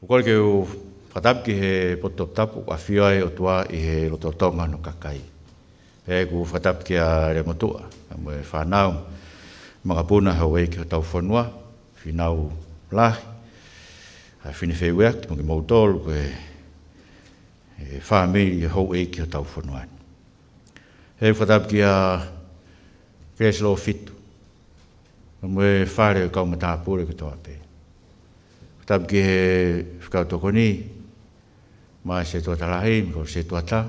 O kore ke u whatap ki he potop tapu a whiai o tua i he rototonga no kakai. Pe ku whatap ki a re motua, a mwe whanau, mga puna hau ei ki tau whanua, whinau lahi, a whine whei wea ki mongi mautol, ku he whamiri hau ei ki tau whanua. He whatap ki a kreslo fitu, a mwe whare kaumatapure ki tau apea. tam ki he whakautokoni, ma se tua talahi, ko se tua ta.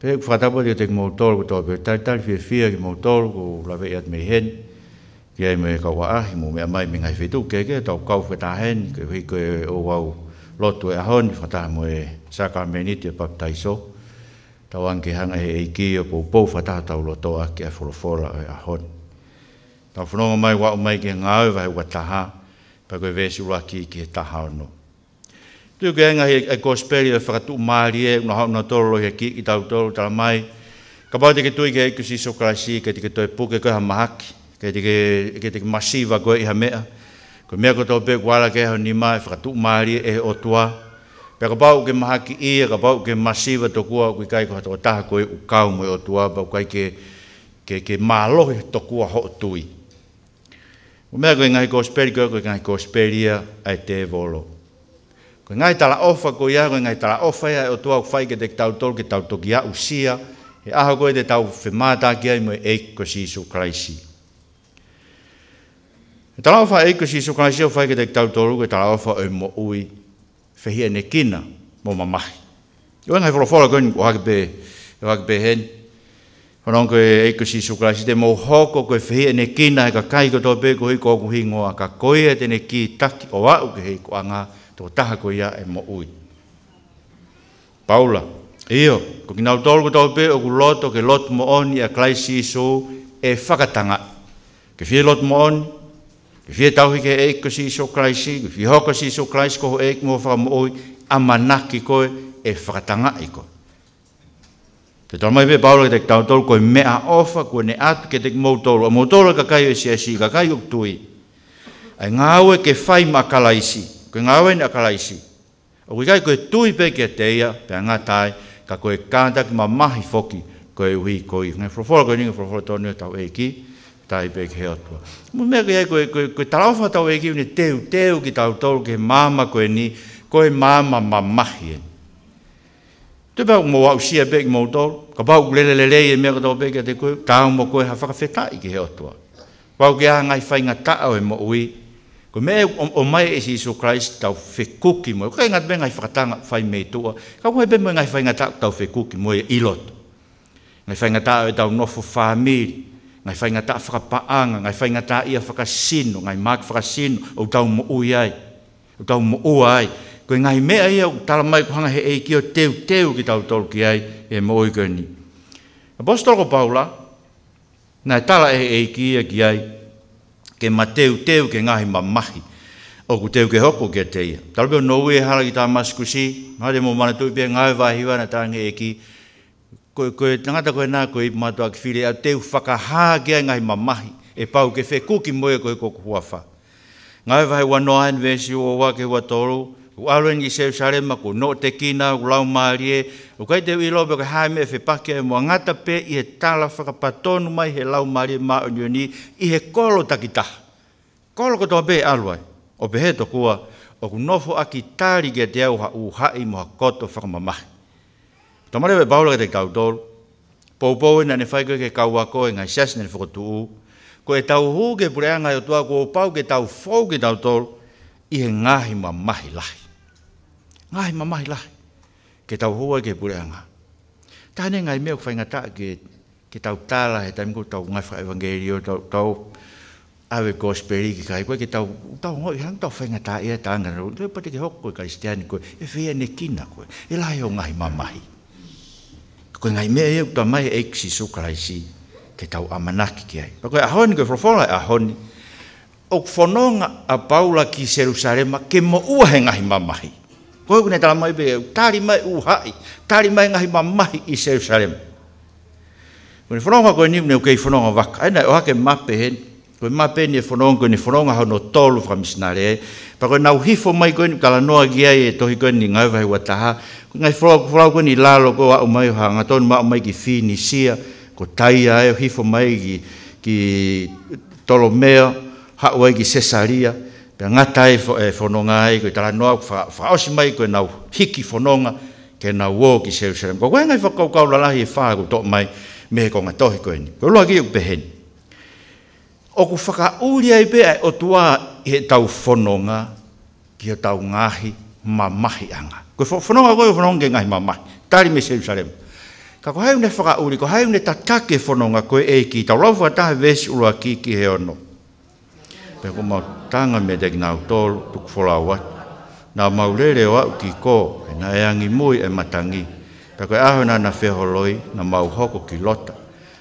Pe ku whatapo te te mōtoro ko tō tai tai whia whia ki mōtoro ko lawe iat me hen, ki ai me ka waa, ki mō mea mai me ngai whetu, ke ke tau kau wheta hen, ke hui koe o wau lotu e ahon, whataha mo e saka meni te baptaiso, tau anke hanga he eiki o pōpou, whataha tau lotoa ki a wholofora e ahon. Tau whanonga mai wa o mai ki ngāu vai wataha, pa koe vesi ura ki ki he taha ono. Tu ke enga he e kospeli e whakatu maari e, unha hauna toro lohi ki ki tau toro tala mai, ka pao teke tui ke eku si sokarasi, ke teke toi puke koe ha mahaki, ke teke, ke teke masiva koe iha mea, koe mea koe tau pe kuala ke hau ni mai, e whakatu maari e o tua, pe ka pao ke mahaki i, e, ka pao ke masiva tokua, kui kai koe hata o taha koe u kaumoe o tua, pa kai ke, ke, ke maalohi tokua ho tui. O mea koe ngai kōsperi, koe koe ngai kōsperia ai te volo. Koe ngai tala ofa koe ia, koe ngai tala ofa ia, e o tuau whai ke te tau tolu ke tau toki a usia, e aha koe te tau whemata ki ai moe eik ko si isu kraisi. E tala ofa eik ko si isu kraisi o whai ke te tau tolu ke tala ofa o mo ui, whehia ne kina mo mamahi. Yo ngai folo folo koe ni o hen, Whanau e koe eiko si sukarasi te mō hoko koe whihi e ne kina e ka kai ko tōpe ko hiko oku hingo a ka koe e te ne ki taki o au ke hiko a ngā tō taha koe ia e mō ui. Paula, iyo, ko ki nau tōru ko tōpe o ku loto ke lot mo oni a klai si so e whakatanga. Ke whie lot mo oni, ke whie tauhi ke eiko si sukarasi, so ke whie hoko si sukarasi so ko ho eiko mō whaka mō ui a manaki koe e whakatanga i koe. Pe tau mai pe paura ki te tau tolu koi mea ofa koe ne atu ke te mou tolu. A mou tolu ka kai e, e si e si ka kai uk tui. Ai ngāwe ke fai ma kalaisi. Koe ngāwe ni a kalaisi. O koe kai koe tui pe ke teia pe anga tai ka koe kanta ki ma mahi foki koe ui koi. Ngai frofora koe ninga frofora tonu e tau e ki tai pe ke heotua. Mou mea koe koe koe koe tarawha tau e ki ni teu teu ki tau tolu ke mama koe ni koe mama ma mahi eni. Te pau mo wau sia pek mo tō, ka pau lele lele e mea katoa pek te koe, ka au mo koe hawhakawhetā i ke heo tua. Pau ke ngai whai ngā tāo e mo ui, ko me e o mai e Jesus Christ tau whekuki mo, ka e ngā me ngai whakatanga whai me tua, ka mo be mo ngai whai ngā tāo tau whekuki mo e ilot. Ngai whai ngā tāo e tau nofo whāmiri, ngai whai ngā tāo whakapaanga, ngai whai ngā tāo ia whakasino, ngai māk whakasino, o tau mo ui ai, o tau mo ua ai, ko ngai me ai au tala mai kuanga he eiki o teu teu ki tau tolu ki ai e moi kani. Apostol ko Paula, nai tala e eiki e ki ai ke ma teu teu ke ngai ma mahi o ku teu ke hoko ke teia. Tala beo nou e hala ki tā maskusi, nga te mo mana tui pia ngai vahi wa na tāngi eiki, ko tangata ko na ko i matua ki fili a teu whaka ki ai ngai ma mahi e pau ke whe kuki moe ko i koko huawha. Ngai vahi wa noa en vesi o wa ke wa toru, u aroen i seu sare ma ku no te kina u lau maarie u te u ilobe haime e whepake e mua ngata pe i he tala whakapatonu mai he lau maarie ma unioni i he kolo takita kolo kato be alwai o pehe to kua o ku nofo aki tari ke te au ha u hai mo ha koto whakamamahi to marewe baula ke te kautolu poupoui e na ne whaikoe ke kauako e ngai sias ne whakotu u ko e tau hū ke pureanga i e o tua ko o pau ke tau fau ke tau tolu i he ngahi ma mahi lahi ngai mamai lah ke tau hua ke pura nga ta ngai me fa nga ta ke ke tau ta he tam ko tau ngai fa evangelio tau tau ave gospel ki kai ko ke tau tau ngai han tau fa nga ta e ta nga ro te pati ke hok ko kristian ko e fe ne kina ko e la yo ngai mamai ko ngai me e ta mai eksi so kraisi ke tau amanaki ki ai pa ko a hon ko Ok fola a hon o fononga a paula ki serusalema ke mo uhen ngai mamai Koe kune tala mai pe, tari mai uhai, tari mai ngahi mamahi i Jerusalem. Kune whanonga koe ni mune ukei whanonga waka, aina o hake mape hen, koe mape ni e whanonga, koe ni whanonga hau no tolu wha misinare, e. pa koe nau hifo mai koe ni tala noa gia e tohi koe ni ngai vahi wataha, koe ngai whanonga koe ni lalo koe wa umai ha, ngā tonu ma umai ki whini sia, ko taia e hifo mai ki, ki tolomea, hau ai ki sesaria, koe pe ngatai fo eh, e fo nonga ai ko tara no fa fa os mai ko na hiki fo ke na wo ki se se ko wen ai fo ko ko la la hi fa ko to mai me ko nga to ko ni ko lo ki pe hen o ku fa ka u ri ai pe e o tua he tau fo ki o tau nga hi anga ko fo fo nonga ko fo nonga ke nga ma tari me se se ka ko hai ne fa ka ko hai ne ta ta ke fo ko e ki tau lo fa ta ves ki ki he ono pe ko ma tanga me de na tol tuk ko la na mau le le wa ki ko e na yang i moi e matangi pe ko aho na na fe holoi na mau hoko ki lota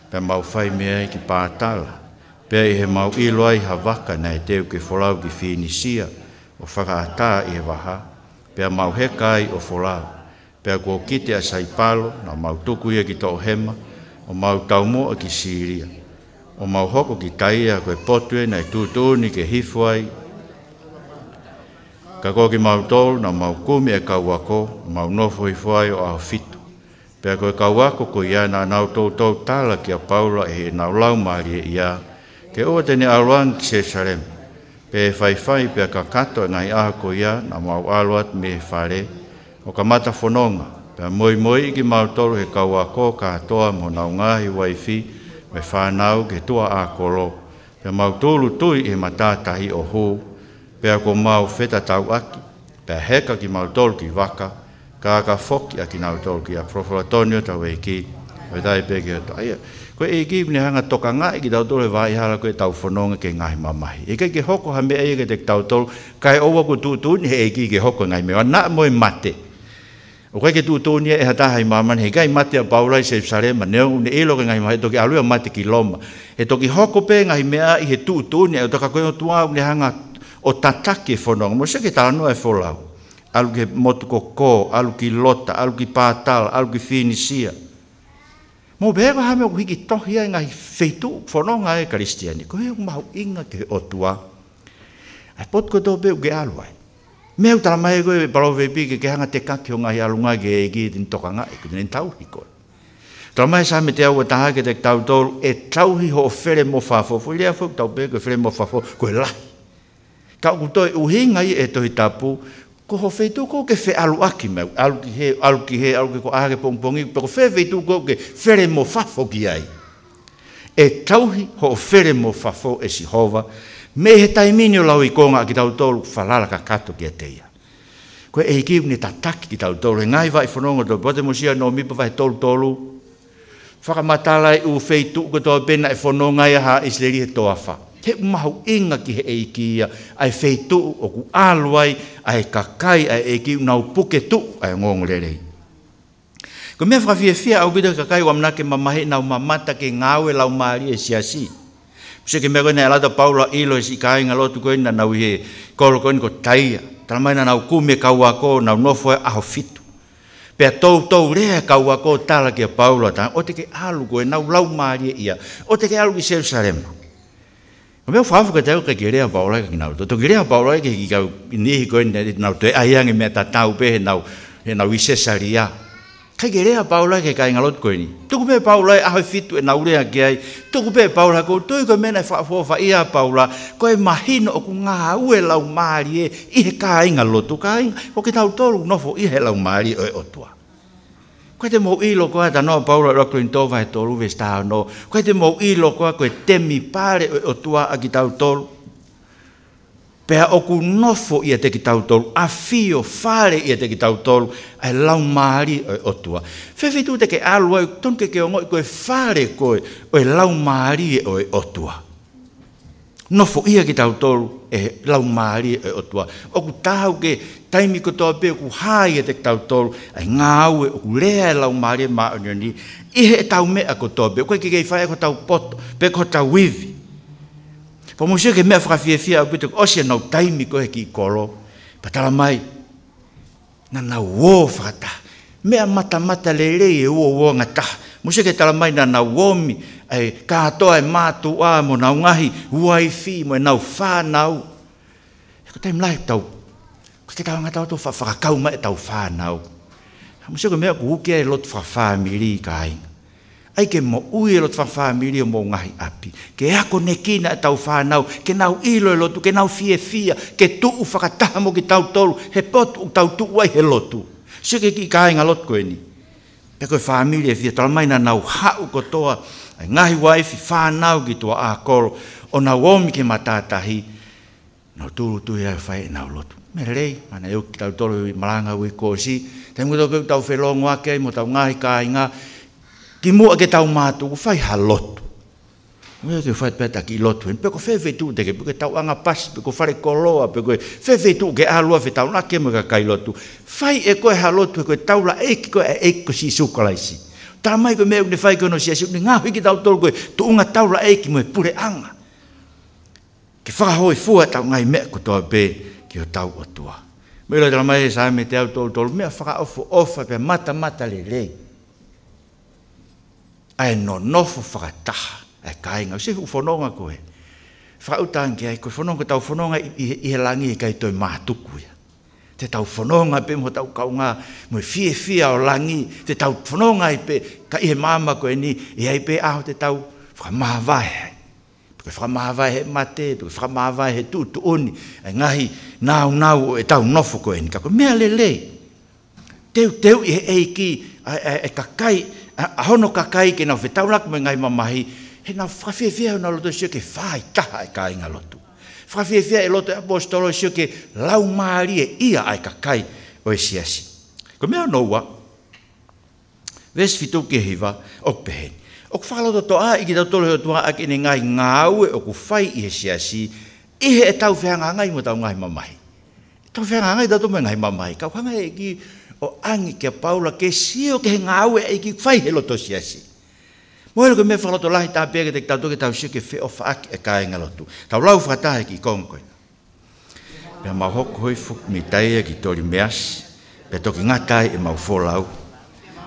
pe mau fai me ki pa pe i he mau i loi ha vaka na te ki fola ki finisia o faka ta i waha pe mau he kai o fola pe ko kite a saipalo na mau tuku e ki tohema o mau tau mo ki siria o mau hoko ki taia koe potue nei tūtūni ke hifuai. Ka kō ki mau tōru na mau kumi e kauako, mau nofo hifuai o au fitu. Pea koe kauako ko ia nā nau tō tāla ki a paula e he nau lau maari e ia. Ke oa tene aruan ki se sarem. Pea e whaiwhai pea ka kato e ngai aha ko ia na mau aluat me he whare. O ka mata whanonga. Pea moi moi ki mau tōru he kauako ka toa mo nau ngāhi waifi mai whanau ke tua a koro, pe mau tōlu tui e matatahi o hō, pe ko mau feta tau aki, pe heka ki mau tōlu ki waka, ka ka foki aki nau tōlu ki a profilatonio tau e ki, pe tai peke o tō. koe e ki mne hanga toka ngā e ki tau tōlu e vāi hala koe tau whanonga ke ngahi mamahi. E kei ke hoko ha mea e ke te tau tōlu, kai owa ku tūtūni he e ki ke hoko ngahi mea, nā moe mate. Mate. O kai ke tu tōni e hata hai māmane, he kai mate a paulai se sare ma neo, ne e loke ngai he toki alue a mate ki loma. He toki hoko pē ngai mea i he tu tōni e o taka koe o tuā ne hanga o tatake whanonga, mo se ke tāno e wholau. Alu ke motu ko kō, alu ki lota, alu ki pātala, alu ki finisia. Mo bēwa hame o ki tohia ngai feitu whanonga e karistiani, ko he o mau inga ke o tuā. Ai potko tō bēu ke alu Me au tala mai koe paro vepi ke ke hanga te kaki o ngahi alunga ke eki e tin toka ngai, e kutin en tauhi koe. Tala mai sa me te au taha ke te tau tolu e tauhi ho fere mo fafofo, ilia fo tau pe ke fere mo fafofo, koe lahi. Tau kutoi uhi ngai e tohi tapu, ko ho fei tuko ke fe alu aki mau, alu ki he, alu ki he, alu ki ko ahake pong pongi, pe ko fe fei tuko ke fere mo fafo ki ai. E tauhi ho fere mo fafo e si hova, e tauhi ho fere mo fafo e si hova, me he tai mini o lau i konga ki tau tolu falala ka kato ki a teia. Ko e hiki ni ta taki ki tau tolu, ngai vai whanonga tolu, pote musia no mipa vai tolu tolu, whakamatala i uwhei tuku katoa pena e whanonga i aha isleri he toafa. He umahu inga ki he eiki ai whei tuku o ku aluai, ai kakai, ai eiki nau puke tuku, ai ngongo lerei. Ko mea whakawhia fia au bida kakai wa mnake mamahe nau mamata ke ngawe lau maari e siasi. Si. se ke mea koe nea lata paula ilo isi kāinga lotu koe na nau he kolo koe ko taia tala mai na nau kume kaua ko nau nofo e aho fitu to to tou rea kaua ko tala kia Paulo ta o te ke alu koe nau lau maari ia o te ke alu ki Jerusalema o mea whaafu ka tau ka ki rea paula que ki nau to ki rea paula ka ki kau nihi koe nau te aiange mea tatau pe he na he se i Cesaria Kai ke reha paula ke kai ngalot koe ni. Tuku me paula e aho fitu e na urea ke ai. Tuku me paula ko tui ko mena e whaafofa ia paula. Ko e mahino o ku ngā ue lau maari e i he kai ngalot o kai. Ko ke tau tolu nofo i he lau maari e otua. Ko te mou ilo koa ta noa paula e rakuin tova e tolu vestaha no. Ko te mou ilo koa koe temi pare e otua a ki tau tolu pea oku nofo ia te ki tautolu, a fio fare ia te ki tautolu, a lau maari o otua. Fefi teke te ke alua, ton ke o ongo koe fare koe, o e lau maari e o e otua. Nofo ia ki tautolu, e lau maari o e otua. Oku tahu ke taimi kotoa pe oku haia te ki tautolu, a ngā ue, oku lea e lau maari e maa onioni, ihe e tau mea kotoa pe, koe ki kei fai e kotau poto, pe kotau wivi. Pa mo ke mea fra fie fie pito o se no taimi ko he ki kolo. Pa tala mai na na wo frata. Mea mata mata le le e wo wo ngata. Mo se ke tala mai na na wo mi ai ka to ai e ma tu a mo na ngahi wai fi mo e na fa na u. Ko taim lai tau. Ko ke tala ngata to fa fra kau mai e tau fa na u. Mo se ke mea ku ke lot fra fa mi ri kai. Ka ai ke mo ui e lo tfa famili mo ngai api ke ako a konekina e tau fa nau ke nau ilo e lo tu ke nau fie fia ke tu u fa mo ke tau tol he pot u tau tu uai he lo tu ke ki kai ngalot ko ni pe ko famili fie tal mai na nau ha u ko toa ai ngai wai fi fa nau ki to a o na wom ke mata tahi no tu tu ia fa na lo tu me rei ana eu ki tau tol malanga we ko si tengu do tau felongo ake mo tau ngai kai ngai ki mo ke tau mātu, ku whai halot. Mwe te whai pēta ki lotu, pe ko whewe tū te ke, pe tau anga pas, pe ko whare koloa, pe ko whewe tū ke alua whi tau, nā ke mga kai lotu. Whai e koe halotu, e koe taula eiki koe e eiko si sukalaisi. Tā mai koe meu ne whai kono si asiu, ni ngā hiki tau tolu koe, tu unga taula eiki mo e pure anga. Ke whakahoi fua tau ngai mea ko toa pē, ki o tau o tua. Mwe lo te la mai e sāme te au tolu tolu, mea whakaofu ofa pe mata mata le rei. Le ae nonofo whakataha e kāinga. Sifu whanonga koe. Whautangi ai koe whanonga tau whanonga i he langi i kai toi mātuku ia. Te tau whanonga pe mo tau kaunga mo fi fi a ao langi. Te tau whanonga i pe ka i he māma koe ni e ai pe aho te tau whamāwai hai. Pe whamāwai he mate, pe whamāwai he tū tu oni. E ngahi nāu nāu o e tau nofo koe ni. Ka koe mea lele. Teu teu i he eiki e kakai. Teu teu i he eiki ahono ka kai ke na fetau lak me ngai mamahi he na fafe fe na lo to sio ke fai ta ai kai ngalo tu fafe fe e lo e to e apostolo sio ke lau mari e ia ai ka kai o esiasi ko me no wa ves fitu ke hiva ok pe o ku falo to a i ki to lo to a ki ni ngai ngau e o ku fai i esiasi i he tau fe nga ngai mo tau ngai mamahi tau fe nga ngai da to me ngai mamahi ka fa ngai ki o angi ke paula ke sio ke nga awe e ki fai helo to siasi. Moelo ke me fa loto lahi taa pege tek tatoke tau sio ke fe o faak e kae nga lotu. Tau lau fatah e ki kongkoi. Pe ma hoko hoi fuk mi tai e ki tori meas, pe toki nga kai e mau fo lau,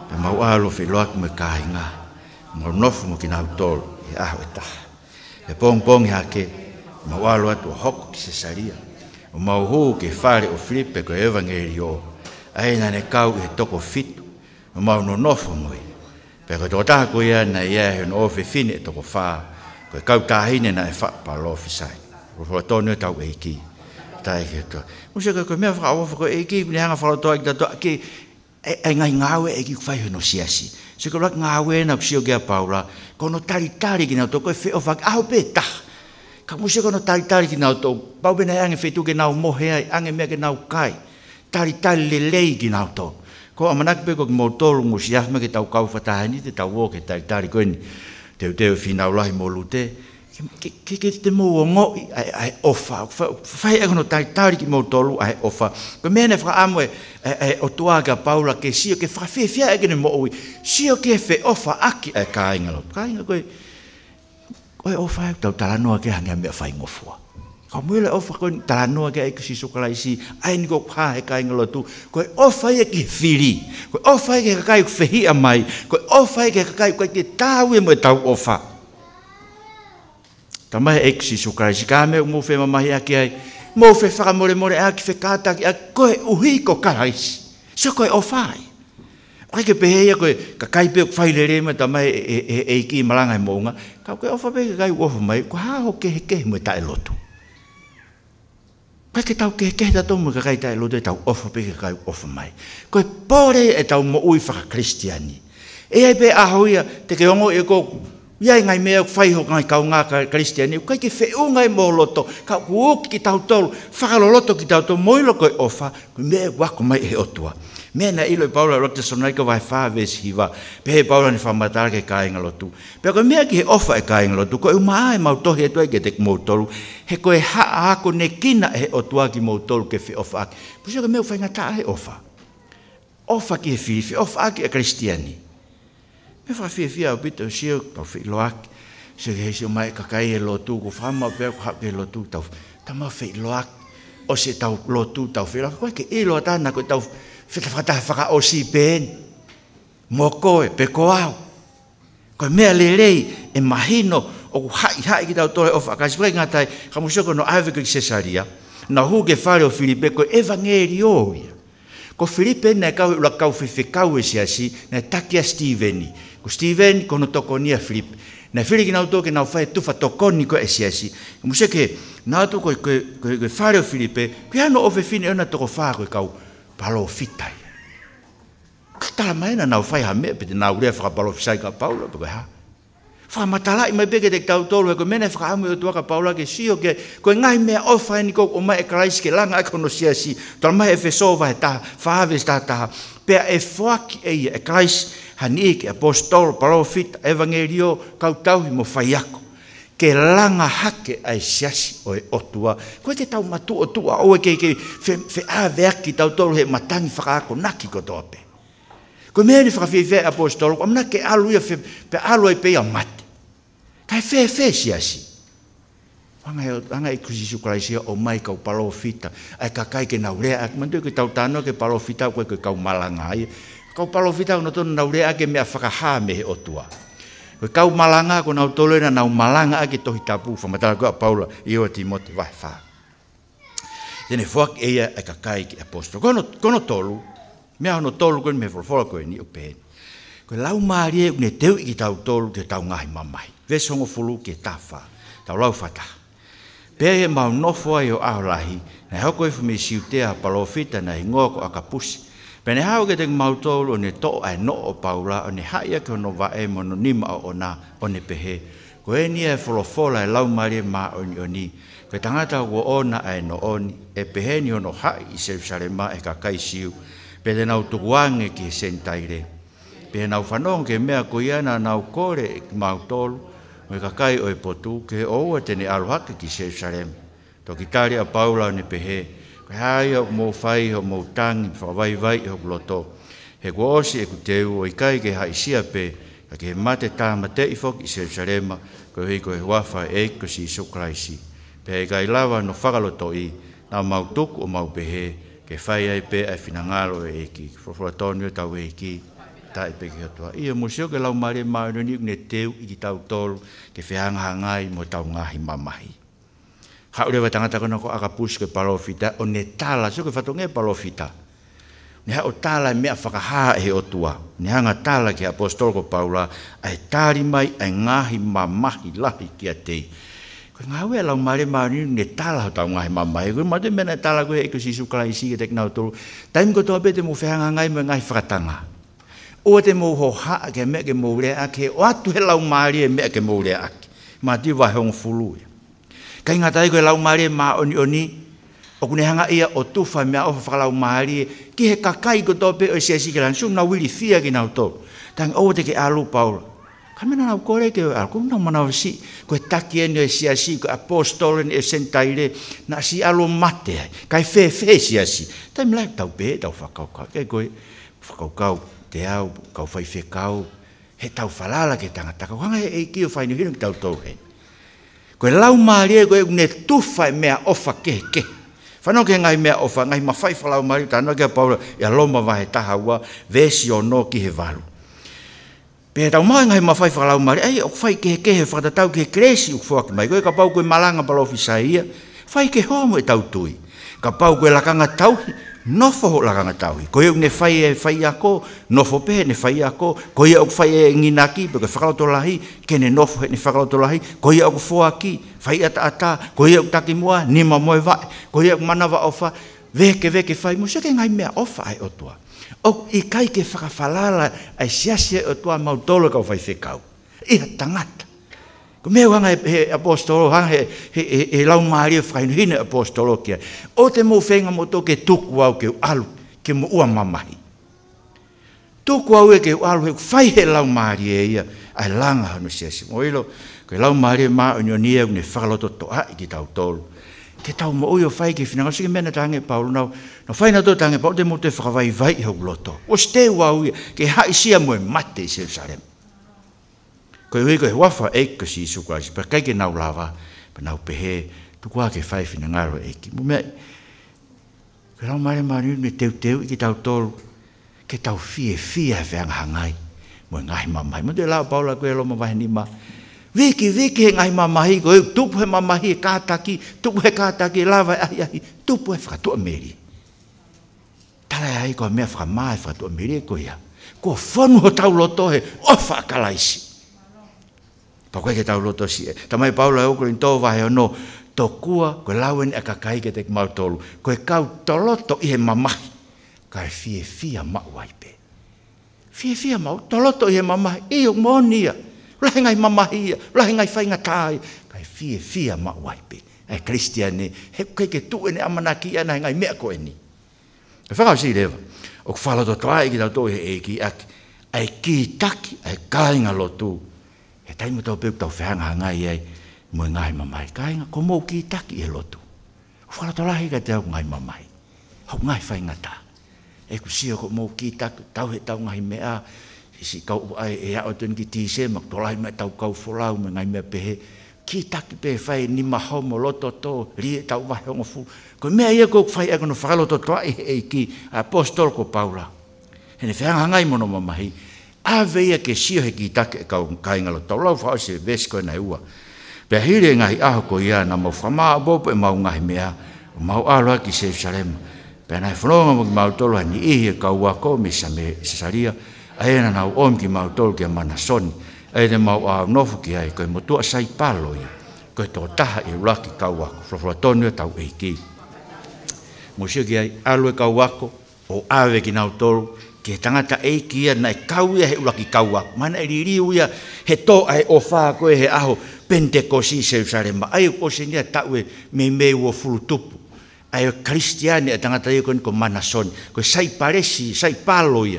pe mau alo fe loak me kae nga, mau nofu mo ki nau tol e aho e taha. Pe pong pong e hake, mau alo atu hoko ki se saria, o mau hoko ke fare o flipe ko evangelio o ai na ne kau e toko fit no mau no nofo moi pe ko tota ko ia na ia he no fe fine e toko fa ko kau ka hine na fa e pa lo fi sai ro ro to ne tau e ki tai ke to mo se ko me fra ofo e ki ni hanga fra to da to ki e, e ngai ngawe e ki fa he no si asi se ko ngawe na psio ge paula ko no tari tari ki na to ko fe ofa au pe ta ka mo se ko no tari tari ki na to pa bena ange fe tu ge na mo he ange me ge na kai tari tari le lei ki nau tō. Ko a manaki peko ki mōtoro ngō si ahma ki tau kau whatahani, te tau ke tari tari koe ni teo teo whinau lahi mō lute. Ke ke te mō o ngō i ai, ai ofa, whai ekono tari tari ki mōtoro ai ofa. Ko mea ne whakaamu e o tuā paula ke sio ke whawhiawhia e kene mō ui, sio ke fe ofa aki e kāinga lo. Kāinga koe, koe ofa e tau tala noa ke hangi a mea whai Ka mui le ofa koe tala noa ke aiki sokala isi, ai ni kou pāhe kai ngalo tu, ofa ia ki whiri, koe ofa ia ki kakai ku a mai, koe ofa ia ki kakai koe ki tāu e mui tau ofa. Ta mai aiki e si sokala isi, ka me mou whema mahi aki ai, mou whi whaka more more aki whi kāta aki, koe uhi ko kara isi, so koe ofa ai. Koe ke pehe ia koe kakai pe kwhai le re mai, ta mai e, e, malanga e, e ki malanga i e mounga, ka koe ofa pe kakai uofa mai, koe hāho ke he ke mui tae lotu. Kai ke tau ke kehita tau mga kai tai lodo e tau ofo pe ke kai ofo mai. Koe pore e tau mo ui whaka kristiani. E ai pe ahoia te ke ongo e koku. Iai ngai mea whai ho ngai kau ngā kristiani. Kai ke whi ngai mo loto. Ka uoki ki tau tolu. Whakalo loto ki tau tolu. Moilo koe ofa. Kui mea wako mai e otua. mea na ilo i paula rota sonai ka vai wha vesi hiwa pe he paula ni whamatara ke kāinga lotu pe koe mea ki he ofa e kāinga lotu koe umaa e mautohi e tuai ke tek mautoru he koe haa ako ne kina he o tua ki mautoru ke fi ofa aki pusio koe mea whaingataa he ofa ofa ki he fi fi ofa aki e kristiani me fa fi fi au pito sio pa fi lo ak se he se mai ka kai e lotu ko fa ma pe ka pe lotu tau ta ma fi lo ak o se tau lotu tau fi la ko ke e lo ta na ko tau fita fata fata o si ben moko e pe ko au ko me ale e mahino o hai hai ki tau tole o fa kasi pre ngatai kamusoko no ave ki sesaria na hu ke fare o filipe ko evangelio ia ko filipe na kau la kau fife kau e si asi na takia steveni ko steven ko no tokonia filipe Na whiri ki nau tōke nau whae tufa tokoni ko esi esi. Mo se ke, nau tō ko i whare o Filipe, kui hano o whewhine e ona tōko whā koe kau palo fitai. Tala mai na nau fai hame, pete na ure fra palo fisai ka paula, pe ha. Fra matala i mai beke te tau tolu, e ko mene fra amu e tuaka paula ke si o ke, ko e ngai mea o fai e ni kou o mai e karaisi ke langa ako no sia si, tala mai e feso vai ta, fahaves ta ta, pea e fuaki e i e karaisi, hani e ke apostol, palo fit, evangelio, kautau mo fai ako ke langa hake ai siasi o e otua. Koe te tau matu o tua e o kei kei fe, fe a vea ki tau tolu he matangi whakaako naki ko tope. Koe mea ni whakawhi vea apostolo, amna ke aluia fe, pe alu pe ia mate. Kai fe fe siasi. Wanga e, wanga e kusisu kurai sia o mai kau palo fita. Ai kakai ke naurea ak, mandu ke tau tano ke palo fita koe ke kau malanga ai. Kau palo fita unatona naurea ke mea whakaha he otua. Kau palo fita unatona naurea ke mea whakaha me he otua. Ko kau malanga ko nau tole na nau malanga ki tohi kapu fa mata ko Paula i o Timote vai fa. Tene fuak eia e ka kai ki apostolo. Kono kono tolu. Me ano tolu ko me folfol ko ni o Ko lau marie ne teu i tau tolu ke tau ngai mamai. Ve songo folu ke tafa. Tau lau fata. Pea e mau nofua i o aholahi, na hoko e fumi siutea palofita na ingo ingoko akapusi, Pene hau ke teng mautoulu o ne to ai no o paula o ne haia ke ono vae mo no nima o ona o ne pehe. Ko e ni e folofola e lau marie ma o ni o ni. Ko e tangata ua ona ai no o ni e pehe ni ono hai i serifisare ma e kakai siu. Pe te nau tukuange ki sentaire. Pene nau whanong ke mea ko iana nau kore e mautoulu o e kakai o e potu ke oua tene aluhake ki serifisare ma. Tokitari a paula o ne pehe. Pe te nau tukuange ki sentaire. Kei hai hau mō whai, hau mō tang, i vai vai, hau kloto. He kua e ku o ikai ge kai ke hai sia pē, ka ke mate ta mate i fok i Serusarema, ko hei koe huawha e ko si iso kraisi. Pē kai lava no whakaloto i, na mau tuku o mau he ke fai ai pe ai finangalo e ki fo Whawhua tonu ta we ki ta e ki to hatua. Ia mo sio ke lau mare mārenu ni ne teu i ki tau tolu, ke whihanga hangai mo tau ngahi mamahi. mamahi ka ure wa tangata kona ko aka pus ke palofita o ne tala so ke fato nge e palofita ne ha o tala e me afaka ha he o tua ne hanga tala ke apostol ko paula ai tari mai ai ngahi mamahi lahi ki ate ko nga we la mare mari ne tala ta nga he mamai ko ma de me ne tala ko sisu kala isi ke tekna to taim ko to be te mo fe ngai me ngai fratanga o te mo ho ha ke me ke mo re ake o atu he lau mari e me ke mo re ake ma di va he on fulu ya kai ngata i koe lau maari e ma oni oni, o kune hanga ia o tufa mea o whaka lau maari, e ki he kakai ko tope o sia sikilan, sum na wili fia ki nau tau, tang o te ke alu paula. Kami na nau kore ke alu, kum na mana wasi, koe taki eni o e sia si, koe apostole ni e sentaire, na si alu mate, kai fe fe sia si, tai mlai tau pe, tau whakau kau, kai koe, whakau kau, te au, kau fai fe kau, he tau falala ke tangata, kau hanga he eiki o whainu hirung tau tau hei. Koe lau maria koe ne tufa e mea ofa ke ke. Whanau ke ngai mea ofa, ngai ma whaifa lau maria, tāna kia paura, ia loma vahe taha ua, vesi o no ki he varu. Pea tau mai ngai ma whaifa lau maria, ei, o whai ke ke he whatatau ke kresi u fuak mai, koe ka pau koe malanga palofi sa ia, whai ke homo e tau tui. Ka pau koe lakanga tau, nofo ho langa tau ko yo ne fai e fai ya ko nofo e pe ne fai ya ko ko yo ok fai e nginaki pe ko fakalo tolahi ke ne nofo ne fakalo tolahi ko yo ok fo aki fai ata ata ko yo ok taki moa ni ma moe va ko yo ok mana va ofa veke veke fai mo se ke ngai me ofa ai otua o i kai ke fakafalala ai sia sia otua mau tolo ka fai se kau i tangata Ko me wanga he apostolo ha he he he lau mari fain e hine apostolo ke. O te mo fenga mo to ke tuku au ke alu ke mo ua mamahi. Tuku au e ke alu he fai he lau mari e ia ai langa hanu se se mo ilo ke lau mari e ma unio nia ne falo to to ai ki tau tolu. Ke tau mo uyo fai ke fina ngasike mena tange paulu nao. No fai na to tange paulu te mo te whakawai vai hau loto. O ste wau ke hai sia mo e mate i Jerusalem. Jerusalem. Koe hui koe wafa eka si isu kwa si, pa kaike nau lawa, pa nau pehe, tu kwa ke whaifi na ngaro eki. Mo mea, ke rau mare maru me teu teu i ke tau tolu, ke tau fie fie a whea ngahangai, mo e ngahi mamahi, mo te lau paula koe lo mamahi ni ma, Viki, viki he ngai mamahi, ko heu tupu he mamahi e kātaki, tupu he kātaki, e lawa e ahi ahi, tupu he whakatua meri. Tala e ahi koa mea whakamaa e whakatua meri e koia. Ko whanu ho tau loto he, o whakalaisi. Pa koe ke tau loto si e. Ta mai e okro in tō vahe o no. Tō kua, koe lawen e kakai ke te mau tolu. Koe kau toloto i he mamahi. Ka e fie fia mau ai Fie fia mau, toloto i he mamahi. Iu monia. Lahe ngai mamahi ia. Lahe ngai fai ngatai. Ka e fie fia mau ai pe. E kristiane. He koe ke tu ene amanaki ana ngai mea koe ni. E whakau si lewa. O kwhalo to trai ki tau tohe e ki ak. Ai ki taki, ai kāinga lo tūu tai mo tau peuk tau whaanga hangai ai, mo e ngai mamai. Ka inga, ko mou ki taki e lotu. Whara to lahi ka te au ngai mamai. Hau ngai whai ngata. E ku sio ko mou ki taki, tau he tau ngai mea, e si kau ai e a otun ki tise, mak to lahi mai tau kau folau, me ngai mea pehe. Ki taki pe whai ni maho mo loto to, ri e tau vahe ongo fu. Ko mea ia ko whai e kono whakaloto toa e, e ki apostol ko paula. Hene whaanga hangai mono mamai. Hene a veia ke sio he ki take e kau kainga lo tau lau se vesko e na ua. Pea hire ngahi aho ko ia na mo fama a pe e mau ngahi mea, o mau aloa ki se salem. Pea nai whanonga mo ki mau tolo hani ihi e kau ua ko me sa me sasaria, a ena nau om ki mau tolo ki a mana soni, a ene mau a nofu ki ai koe motua sai palo ia, koe tō taha e ura ki kau ua ko, frofro tonu e tau eiki. Mo sio ki ai, alue kau ua ko, o ave ki nau tolo, ke tangata e kia na kauia he uraki kaua mana e ri uia he to ai o fa ko he aho pente ko se usare ai ko se nia ta we me me wo fulu tup ai o kristiani e tangata e ko mana son ko sai paresi sai paloia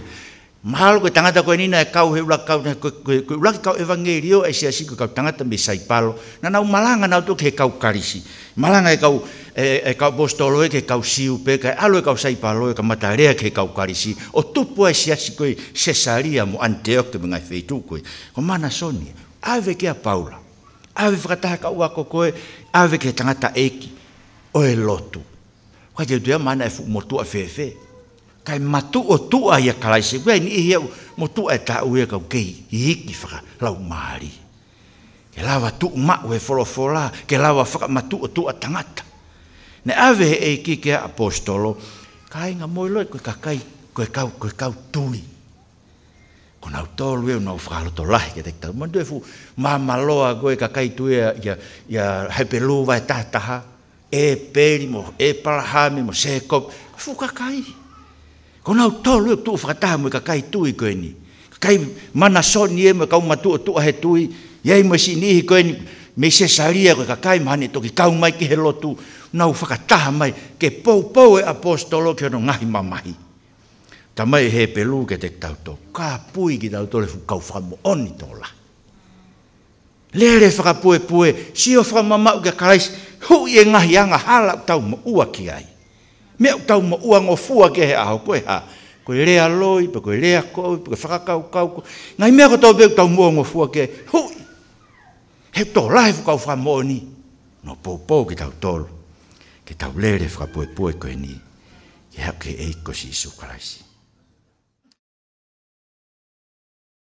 Mahal ko tangata ko ini na kau he ulak kau ko ulak kau evangelio e sia sik kau tangata be sai palo na nau malanga na tu ke kau karisi malanga e kau e kau bostolo e ke kau siu pe ke alo e kau sai palo e kamataria ke kau karisi o tu po e sia sik koi sesaria mo anteo ke mengai feitu koi ko mana soni ave ke a paula ave frata ka ua ko koi ave ke tangata eki o e lotu ko te dua mana e fu motu a fefe fe. kai matu o tu ai a kalai se wen i he mo tu e ta u ka kei i ki fa la u mari ke lava tu ma we e folo fola ke lava fa matu o tu a ne ave e ki ke apostolo kai nga e, mo lo ka kai ko ka ko ka tu i con autor we no fra lo tola ke te ta mo fu ma ma lo a go ka kai tu e ya ya hepelu va ta ta e perimo e parhamimo se ko fu ka kai Ko nau tolu tu fata mo ka kai tu ko ni. Kai mana so ni e mo ka ma tu tu he tu. Ye mo si ni ko ni me se saria ko ka kai mane to ki ka mai ki helo tu. Nau fata mai ke po po e apostolo ke no ngai mamai. Ta mai he pelu ke te tau to. Ka pui ki tau to le fu ka fa mo oni to la. Le le fa pu e pu e si o fa mama ka kai. Hu ye ngai anga hala tau mo ua ki ai me o tau maua ngō fua ke he aho koe ha. Koe rea loi, pe koe rea koe, pe ko i whakakau kau koe. Ngai mea ko tau beu tau mua ngō fua ke hui. He tō lahe fu kau whamo ni. No pōpō ki tau tolu. Ki tau lere fuka pue koe ni. Ki hau ke eiko e si isu karaisi.